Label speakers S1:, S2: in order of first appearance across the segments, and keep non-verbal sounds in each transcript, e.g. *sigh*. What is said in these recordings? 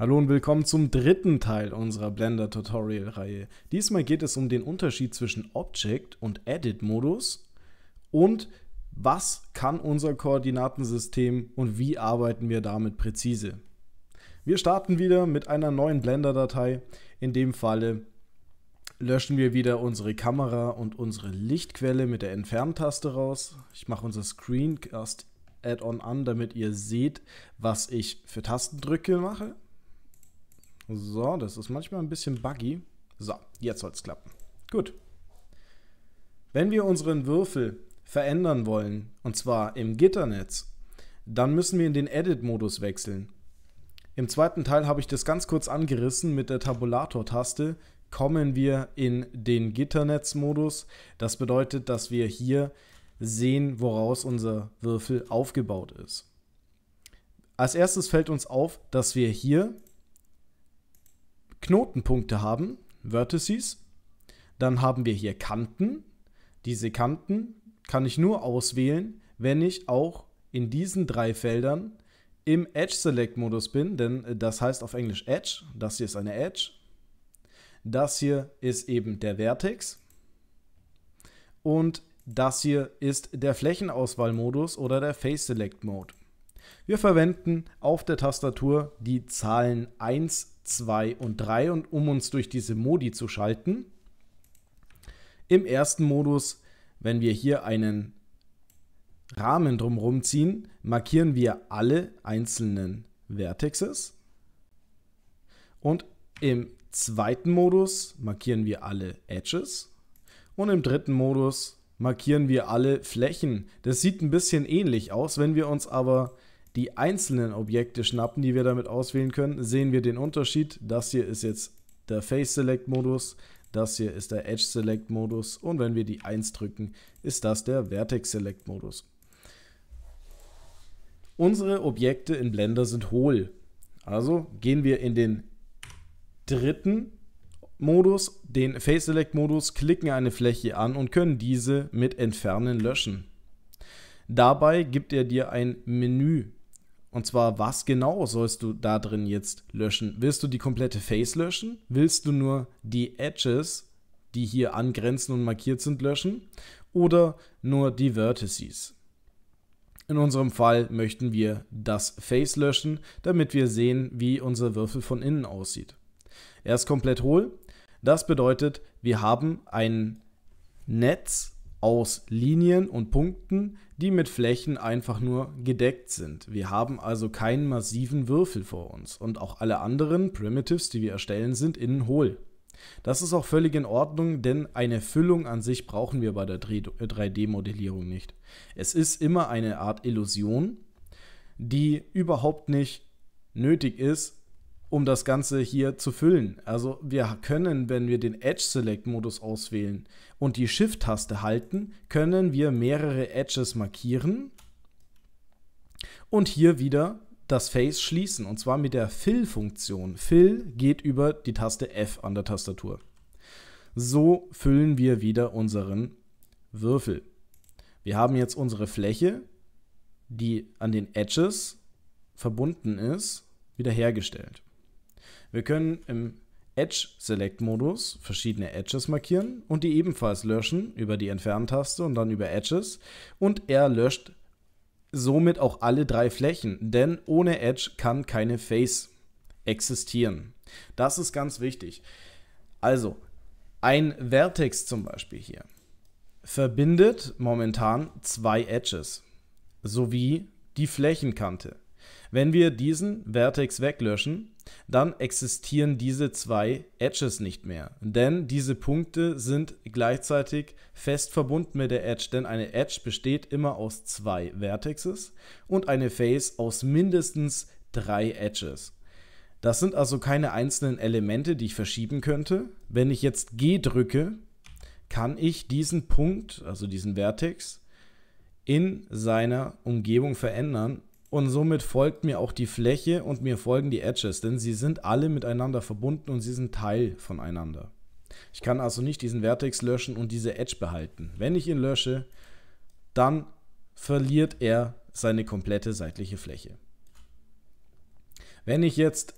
S1: Hallo und willkommen zum dritten Teil unserer Blender Tutorial Reihe. Diesmal geht es um den Unterschied zwischen Object und Edit Modus und was kann unser Koordinatensystem und wie arbeiten wir damit präzise. Wir starten wieder mit einer neuen Blender Datei. In dem Falle löschen wir wieder unsere Kamera und unsere Lichtquelle mit der Entferntaste raus. Ich mache unser Screencast Add-on an, damit ihr seht, was ich für Tastendrücke mache. So, das ist manchmal ein bisschen buggy. So, jetzt soll es klappen. Gut. Wenn wir unseren Würfel verändern wollen, und zwar im Gitternetz, dann müssen wir in den Edit-Modus wechseln. Im zweiten Teil habe ich das ganz kurz angerissen mit der Tabulator-Taste. Kommen wir in den Gitternetz-Modus. Das bedeutet, dass wir hier sehen, woraus unser Würfel aufgebaut ist. Als erstes fällt uns auf, dass wir hier Knotenpunkte haben, Vertices, dann haben wir hier Kanten. Diese Kanten kann ich nur auswählen, wenn ich auch in diesen drei Feldern im Edge Select Modus bin, denn äh, das heißt auf Englisch Edge. Das hier ist eine Edge. Das hier ist eben der Vertex. Und das hier ist der Flächenauswahlmodus oder der Face Select Mode. Wir verwenden auf der Tastatur die Zahlen 1 2 und 3 und um uns durch diese Modi zu schalten. Im ersten Modus, wenn wir hier einen Rahmen drumherum ziehen, markieren wir alle einzelnen Vertexes. Und im zweiten Modus markieren wir alle Edges. Und im dritten Modus markieren wir alle Flächen. Das sieht ein bisschen ähnlich aus, wenn wir uns aber die einzelnen Objekte schnappen, die wir damit auswählen können, sehen wir den Unterschied. Das hier ist jetzt der Face Select Modus, das hier ist der Edge Select Modus und wenn wir die 1 drücken, ist das der Vertex Select Modus. Unsere Objekte in Blender sind hohl. Also gehen wir in den dritten Modus, den Face Select Modus, klicken eine Fläche an und können diese mit Entfernen löschen. Dabei gibt er dir ein Menü und zwar, was genau sollst du da drin jetzt löschen? Willst du die komplette Face löschen? Willst du nur die Edges, die hier angrenzen und markiert sind, löschen? Oder nur die Vertices? In unserem Fall möchten wir das Face löschen, damit wir sehen, wie unser Würfel von innen aussieht. Er ist komplett hohl. Das bedeutet, wir haben ein Netz aus Linien und Punkten, die mit Flächen einfach nur gedeckt sind. Wir haben also keinen massiven Würfel vor uns und auch alle anderen Primitives, die wir erstellen, sind innen hohl. Das ist auch völlig in Ordnung, denn eine Füllung an sich brauchen wir bei der 3D-Modellierung äh, nicht. Es ist immer eine Art Illusion, die überhaupt nicht nötig ist, um das Ganze hier zu füllen. Also wir können, wenn wir den Edge Select Modus auswählen und die Shift-Taste halten, können wir mehrere Edges markieren und hier wieder das Face schließen und zwar mit der Fill-Funktion. Fill geht über die Taste F an der Tastatur. So füllen wir wieder unseren Würfel. Wir haben jetzt unsere Fläche, die an den Edges verbunden ist, wiederhergestellt. Wir können im Edge Select Modus verschiedene Edges markieren und die ebenfalls löschen über die Entferntaste und dann über Edges und er löscht somit auch alle drei Flächen, denn ohne Edge kann keine Face existieren. Das ist ganz wichtig. Also, ein Vertex zum Beispiel hier verbindet momentan zwei Edges sowie die Flächenkante. Wenn wir diesen Vertex weglöschen, dann existieren diese zwei Edges nicht mehr. Denn diese Punkte sind gleichzeitig fest verbunden mit der Edge, denn eine Edge besteht immer aus zwei Vertexes und eine Face aus mindestens drei Edges. Das sind also keine einzelnen Elemente, die ich verschieben könnte. Wenn ich jetzt G drücke, kann ich diesen Punkt, also diesen Vertex, in seiner Umgebung verändern und somit folgt mir auch die Fläche und mir folgen die Edges, denn sie sind alle miteinander verbunden und sie sind Teil voneinander. Ich kann also nicht diesen Vertex löschen und diese Edge behalten. Wenn ich ihn lösche, dann verliert er seine komplette seitliche Fläche. Wenn ich jetzt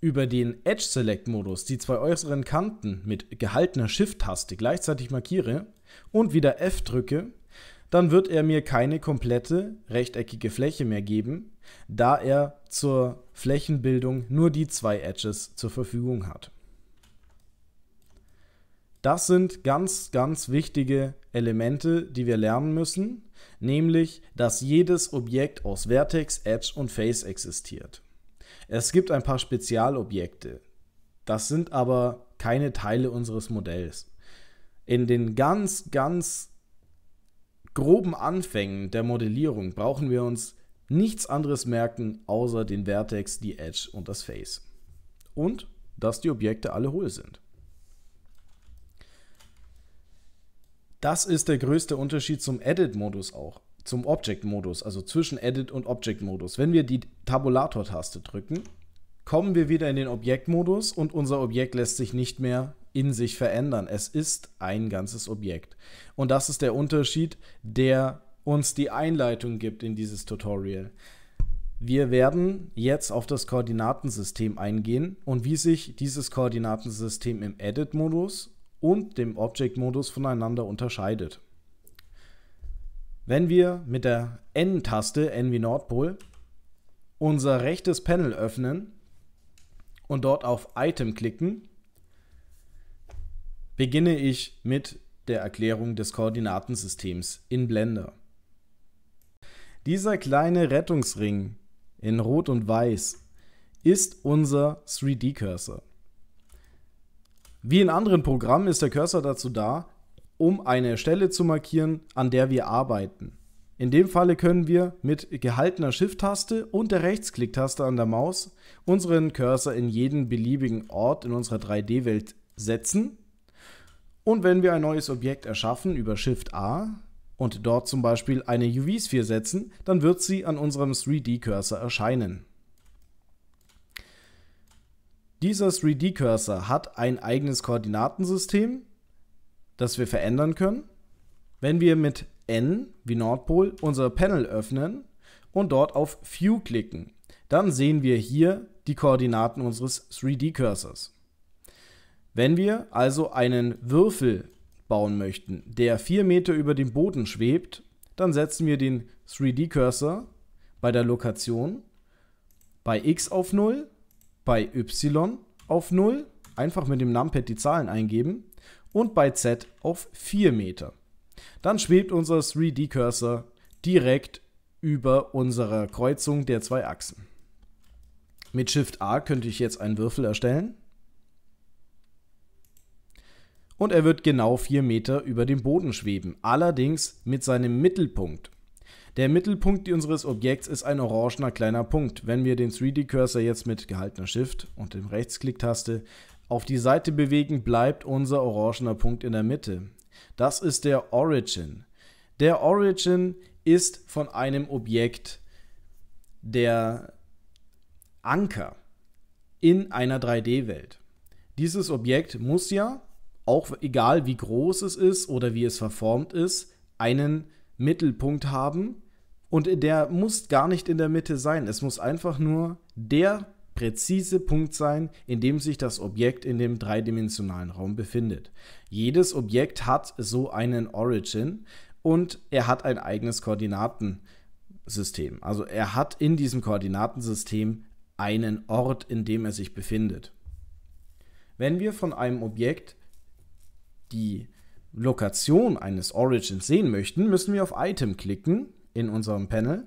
S1: über den Edge Select Modus die zwei äußeren Kanten mit gehaltener Shift-Taste gleichzeitig markiere und wieder F drücke, dann wird er mir keine komplette rechteckige Fläche mehr geben, da er zur Flächenbildung nur die zwei Edges zur Verfügung hat. Das sind ganz, ganz wichtige Elemente, die wir lernen müssen, nämlich, dass jedes Objekt aus Vertex, Edge und Face existiert. Es gibt ein paar Spezialobjekte. Das sind aber keine Teile unseres Modells. In den ganz, ganz groben Anfängen der Modellierung brauchen wir uns nichts anderes merken, außer den Vertex, die Edge und das Face. Und dass die Objekte alle hohl sind. Das ist der größte Unterschied zum Edit-Modus auch, zum Object-Modus, also zwischen Edit und Object-Modus. Wenn wir die Tabulator-Taste drücken, kommen wir wieder in den Objekt-Modus und unser Objekt lässt sich nicht mehr in sich verändern. Es ist ein ganzes Objekt. Und das ist der Unterschied, der uns die Einleitung gibt in dieses Tutorial. Wir werden jetzt auf das Koordinatensystem eingehen und wie sich dieses Koordinatensystem im Edit-Modus und dem Object-Modus voneinander unterscheidet. Wenn wir mit der N-Taste, N wie Nordpol, unser rechtes Panel öffnen und dort auf Item klicken, beginne ich mit der Erklärung des Koordinatensystems in Blender. Dieser kleine Rettungsring in Rot und Weiß ist unser 3D-Cursor. Wie in anderen Programmen ist der Cursor dazu da, um eine Stelle zu markieren, an der wir arbeiten. In dem Falle können wir mit gehaltener Shift-Taste und der Rechtsklick-Taste an der Maus unseren Cursor in jeden beliebigen Ort in unserer 3D-Welt setzen und wenn wir ein neues Objekt erschaffen über Shift A und dort zum Beispiel eine UV-Sphere setzen, dann wird sie an unserem 3D-Cursor erscheinen. Dieser 3D-Cursor hat ein eigenes Koordinatensystem, das wir verändern können. Wenn wir mit N wie Nordpol unser Panel öffnen und dort auf View klicken, dann sehen wir hier die Koordinaten unseres 3D-Cursors. Wenn wir also einen Würfel bauen möchten, der 4 Meter über dem Boden schwebt, dann setzen wir den 3D-Cursor bei der Lokation bei x auf 0, bei y auf 0, einfach mit dem Numpad die Zahlen eingeben und bei z auf 4 Meter. Dann schwebt unser 3D-Cursor direkt über unserer Kreuzung der zwei Achsen. Mit Shift A könnte ich jetzt einen Würfel erstellen und er wird genau 4 Meter über dem Boden schweben, allerdings mit seinem Mittelpunkt. Der Mittelpunkt unseres Objekts ist ein orangener kleiner Punkt. Wenn wir den 3D-Cursor jetzt mit gehaltener Shift und dem Rechtsklick-Taste auf die Seite bewegen, bleibt unser orangener Punkt in der Mitte. Das ist der Origin. Der Origin ist von einem Objekt der Anker in einer 3D-Welt. Dieses Objekt muss ja auch egal wie groß es ist oder wie es verformt ist, einen Mittelpunkt haben. Und der muss gar nicht in der Mitte sein. Es muss einfach nur der präzise Punkt sein, in dem sich das Objekt in dem dreidimensionalen Raum befindet. Jedes Objekt hat so einen Origin und er hat ein eigenes Koordinatensystem. Also er hat in diesem Koordinatensystem einen Ort, in dem er sich befindet. Wenn wir von einem Objekt die Lokation eines Origins sehen möchten, müssen wir auf Item klicken in unserem Panel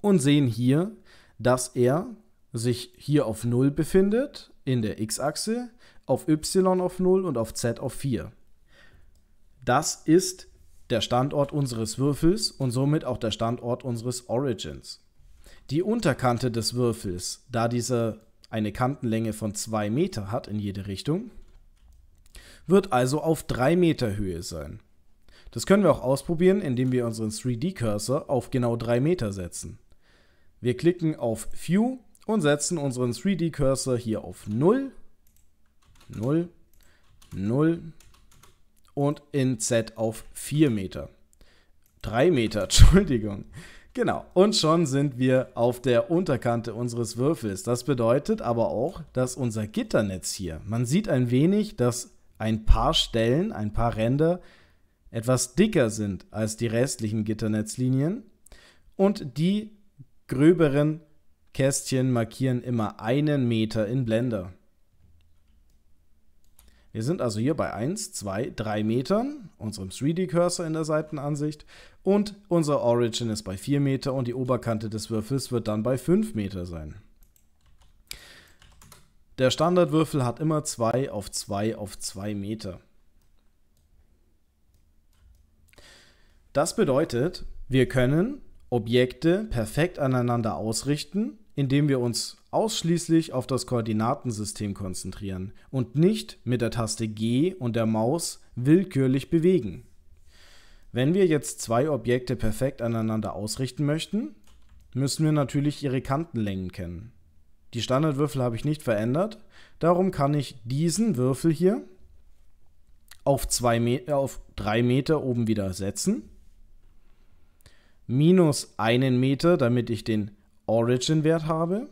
S1: und sehen hier, dass er sich hier auf 0 befindet, in der x-Achse, auf y auf 0 und auf z auf 4. Das ist der Standort unseres Würfels und somit auch der Standort unseres Origins. Die Unterkante des Würfels, da dieser eine Kantenlänge von 2 Meter hat in jede Richtung, wird also auf 3 Meter Höhe sein. Das können wir auch ausprobieren, indem wir unseren 3D-Cursor auf genau 3 Meter setzen. Wir klicken auf View und setzen unseren 3D-Cursor hier auf 0, 0, 0 und in Z auf 4 Meter. 3 Meter, *laughs* Entschuldigung. Genau, und schon sind wir auf der Unterkante unseres Würfels. Das bedeutet aber auch, dass unser Gitternetz hier, man sieht ein wenig, dass ein paar Stellen, ein paar Ränder etwas dicker sind als die restlichen Gitternetzlinien und die gröberen Kästchen markieren immer einen Meter in Blender. Wir sind also hier bei 1, 2, 3 Metern, unserem 3D-Cursor in der Seitenansicht und unser Origin ist bei 4 Meter und die Oberkante des Würfels wird dann bei 5 Meter sein. Der Standardwürfel hat immer 2 auf 2 auf 2 Meter. Das bedeutet, wir können Objekte perfekt aneinander ausrichten, indem wir uns ausschließlich auf das Koordinatensystem konzentrieren und nicht mit der Taste G und der Maus willkürlich bewegen. Wenn wir jetzt zwei Objekte perfekt aneinander ausrichten möchten, müssen wir natürlich ihre Kantenlängen kennen. Die Standardwürfel habe ich nicht verändert. Darum kann ich diesen Würfel hier auf, 3 Meter, äh, Meter oben wieder setzen. Minus einen Meter, damit ich den Origin-Wert habe.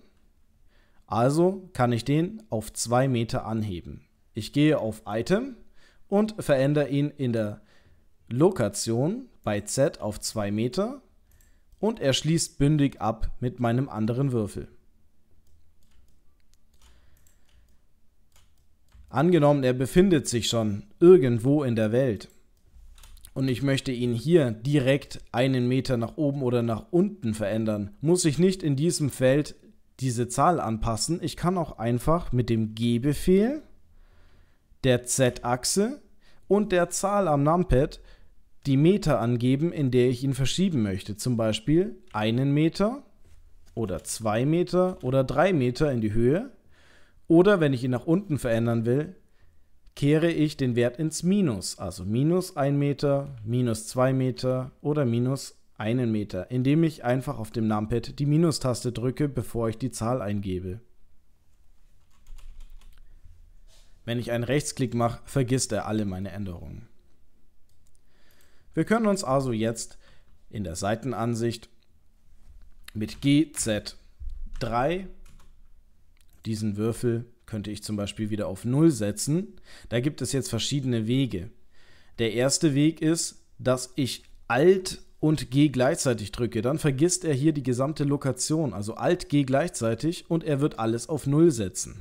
S1: Also kann ich den auf 2 Meter anheben. Ich gehe auf Item und verändere ihn in der Lokation bei Z auf 2 Meter und er schließt bündig ab mit meinem anderen Würfel. Angenommen, er befindet sich schon irgendwo in der Welt und ich möchte ihn hier direkt einen Meter nach oben oder nach unten verändern, muss ich nicht in diesem Feld diese Zahl anpassen. Ich kann auch einfach mit dem G-Befehl, der Z-Achse und der Zahl am Numpad die Meter angeben, in der ich ihn verschieben möchte. Zum Beispiel einen Meter oder zwei Meter oder drei Meter in die Höhe oder wenn ich ihn nach unten verändern will, kehre ich den Wert ins Minus, also minus 1 Meter, minus 2 Meter oder minus 1 Meter, indem ich einfach auf dem Numpad die Minustaste drücke, bevor ich die Zahl eingebe. Wenn ich einen Rechtsklick mache, vergisst er alle meine Änderungen. Wir können uns also jetzt in der Seitenansicht mit GZ 3 diesen Würfel könnte ich zum Beispiel wieder auf 0 setzen. Da gibt es jetzt verschiedene Wege. Der erste Weg ist, dass ich Alt und G gleichzeitig drücke. Dann vergisst er hier die gesamte Lokation, also Alt G gleichzeitig und er wird alles auf 0 setzen.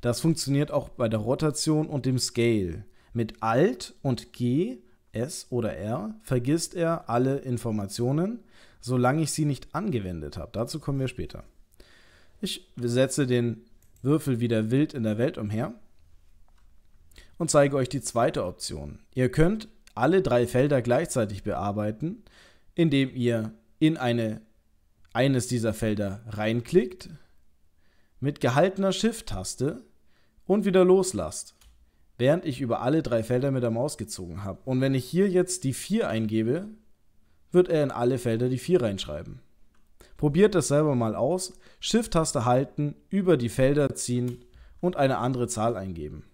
S1: Das funktioniert auch bei der Rotation und dem Scale. Mit Alt und G, S oder R vergisst er alle Informationen, solange ich sie nicht angewendet habe. Dazu kommen wir später. Ich setze den Würfel wieder wild in der Welt umher und zeige euch die zweite Option. Ihr könnt alle drei Felder gleichzeitig bearbeiten, indem ihr in eine, eines dieser Felder reinklickt, mit gehaltener Shift-Taste und wieder loslasst, während ich über alle drei Felder mit der Maus gezogen habe. Und wenn ich hier jetzt die 4 eingebe, wird er in alle Felder die 4 reinschreiben. Probiert es selber mal aus. Shift-Taste halten, über die Felder ziehen und eine andere Zahl eingeben.